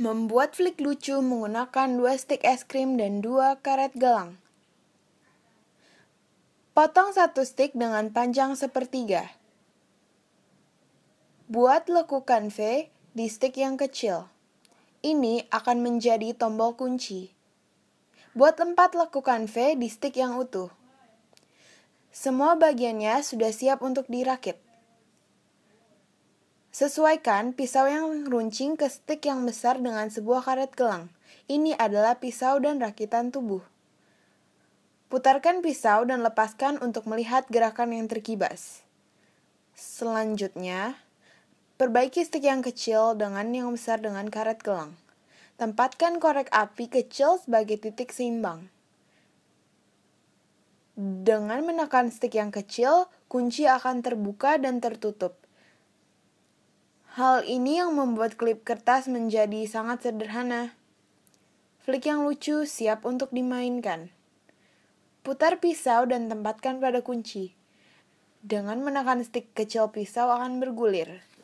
Membuat flik lucu menggunakan dua stik es krim dan dua karet gelang. Potong satu stik dengan panjang sepertiga. Buat lekukan V di stik yang kecil. Ini akan menjadi tombol kunci. Buat empat lekukan V di stik yang utuh. Semua bagiannya sudah siap untuk dirakit. Sesuaikan pisau yang runcing ke stick yang besar dengan sebuah karet gelang. Ini adalah pisau dan rakitan tubuh. Putarkan pisau dan lepaskan untuk melihat gerakan yang terkibas. Selanjutnya, perbaiki stick yang kecil dengan yang besar dengan karet gelang. Tempatkan korek api kecil sebagai titik seimbang. Dengan menekan stick yang kecil, kunci akan terbuka dan tertutup. Hal ini yang membuat klip kertas menjadi sangat sederhana. Flick yang lucu siap untuk dimainkan. Putar pisau dan tempatkan pada kunci. Dengan menekan stik kecil pisau akan bergulir.